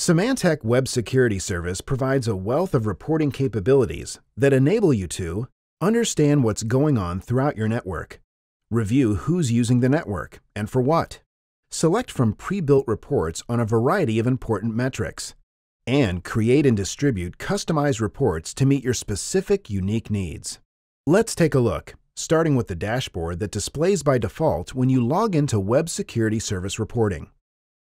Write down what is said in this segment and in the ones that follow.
Symantec Web Security Service provides a wealth of reporting capabilities that enable you to understand what's going on throughout your network, review who's using the network and for what, select from pre-built reports on a variety of important metrics, and create and distribute customized reports to meet your specific unique needs. Let's take a look, starting with the dashboard that displays by default when you log into Web Security Service Reporting.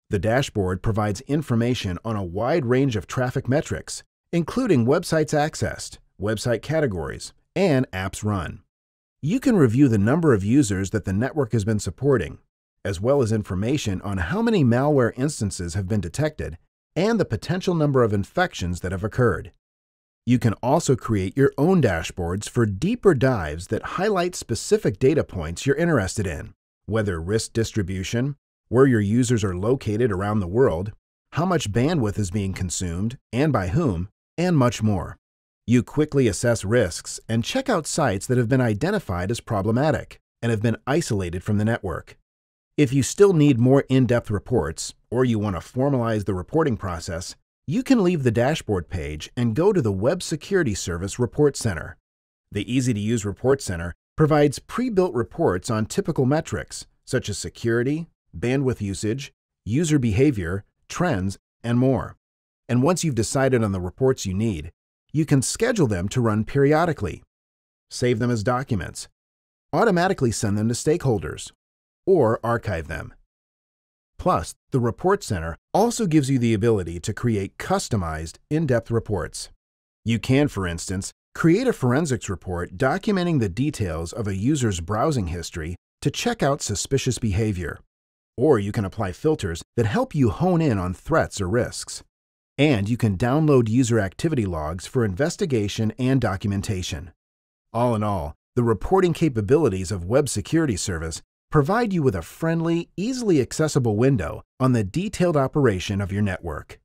The dashboard provides information on a wide range of traffic metrics, including websites accessed, website categories, and apps run. You can review the number of users that the network has been supporting, as well as information on how many malware instances have been detected and the potential number of infections that have occurred. You can also create your own dashboards for deeper dives that highlight specific data points you're interested in, whether risk distribution, where your users are located around the world, how much bandwidth is being consumed and by whom, and much more. You quickly assess risks and check out sites that have been identified as problematic and have been isolated from the network. If you still need more in-depth reports or you want to formalize the reporting process, you can leave the dashboard page and go to the Web Security Service Report Center. The easy-to-use Report Center provides pre-built reports on typical metrics, such as security, bandwidth usage, user behavior, trends, and more. And once you've decided on the reports you need, you can schedule them to run periodically, save them as documents, automatically send them to stakeholders, or archive them. Plus, the Report Center also gives you the ability to create customized, in-depth reports. You can, for instance, create a forensics report documenting the details of a user's browsing history to check out suspicious behavior, or you can apply filters that help you hone in on threats or risks. And you can download user activity logs for investigation and documentation. All in all, the reporting capabilities of Web Security Service provide you with a friendly, easily accessible window on the detailed operation of your network.